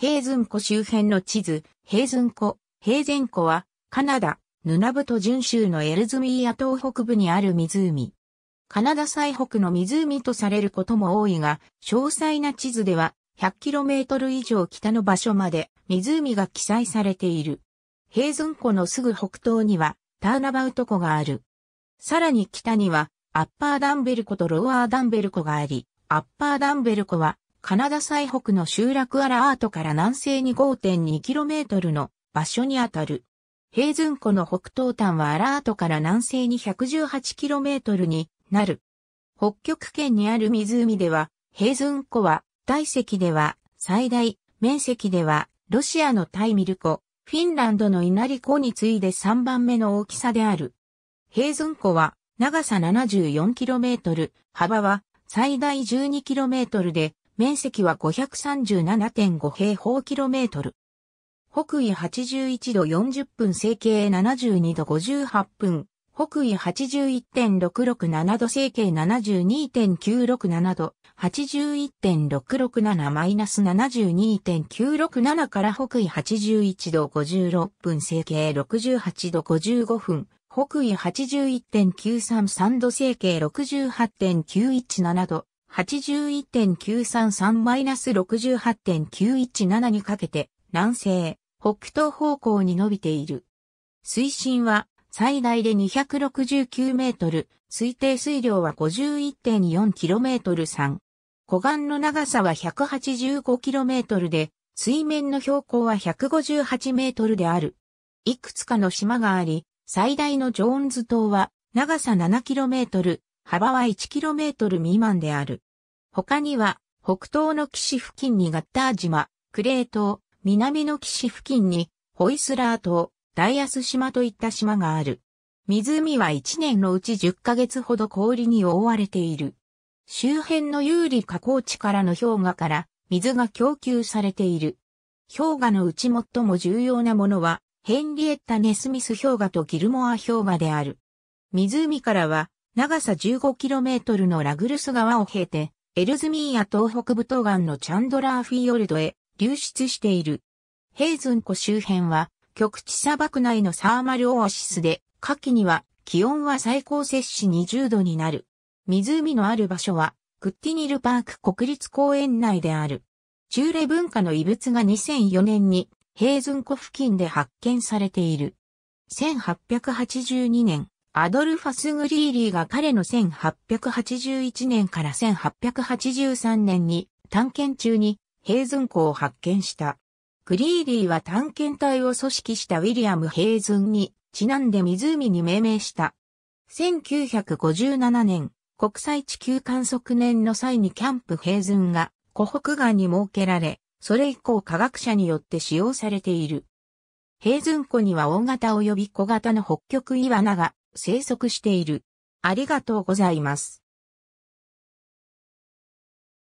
平寸湖周辺の地図、平寸湖、平前湖は、カナダ、ヌナブト準州のエルズミーア島北部にある湖。カナダ最北の湖とされることも多いが、詳細な地図では 100km 以上北の場所まで湖が記載されている。平寸湖のすぐ北東にはターナバウト湖がある。さらに北にはアッパーダンベル湖とロワーダンベル湖があり、アッパーダンベル湖はカナダ最北の集落アラートから南西に 5.2km の場所にあたる。平ン湖の北東端はアラートから南西に 118km になる。北極圏にある湖では、平ン湖は、大石では、最大、面積では、ロシアのタイミル湖、フィンランドの稲荷湖に次いで3番目の大きさである。平ン湖は、長さ 74km、幅は最大 12km で、面積は537.5平方キロメートル。北緯81度40分西形72度58分。北緯81.667度西形72.967度、81.667-72.967から北緯81度56分西形68度55分、北緯81.933度西形68.917度、81.933-68.917にかけて南西、北東方向に伸びている。水深は最大で269メートル、推定水量は5 1 4トル3。湖岸の長さは1 8 5トルで、水面の標高は158メートルである。いくつかの島があり、最大のジョーンズ島は長さ7トル、幅は 1km 未満である。他には、北東の岸付近にガッター島、クレー島、南の岸付近に、ホイスラー島、ダイアス島といった島がある。湖は1年のうち10ヶ月ほど氷に覆われている。周辺の有利加工地からの氷河から水が供給されている。氷河のうち最も重要なものはヘンリエッタ・ネスミス氷河とギルモア氷河である。湖からは長さ 15km のラグルス川を経て、エルズミーヤ東北部東岸のチャンドラーフィヨルドへ流出している。ヘイズン湖周辺は、極地砂漠内のサーマルオアシスで、夏季には気温は最高摂氏20度になる。湖のある場所は、クッティニルパーク国立公園内である。中レ文化の遺物が2004年に、ヘイズン湖付近で発見されている。1882年、アドルファス・グリーリーが彼の1881年から1883年に探検中にヘイズン湖を発見した。グリーリーは探検隊を組織したウィリアム・ヘイズンにちなんで湖に命名した。1957年、国際地球観測年の際にキャンプ・ヘイズンが湖北岸に設けられ、それ以降科学者によって使用されている。ヘイズン湖には大型及び小型の北極イワナが生息している。ありがとうございます。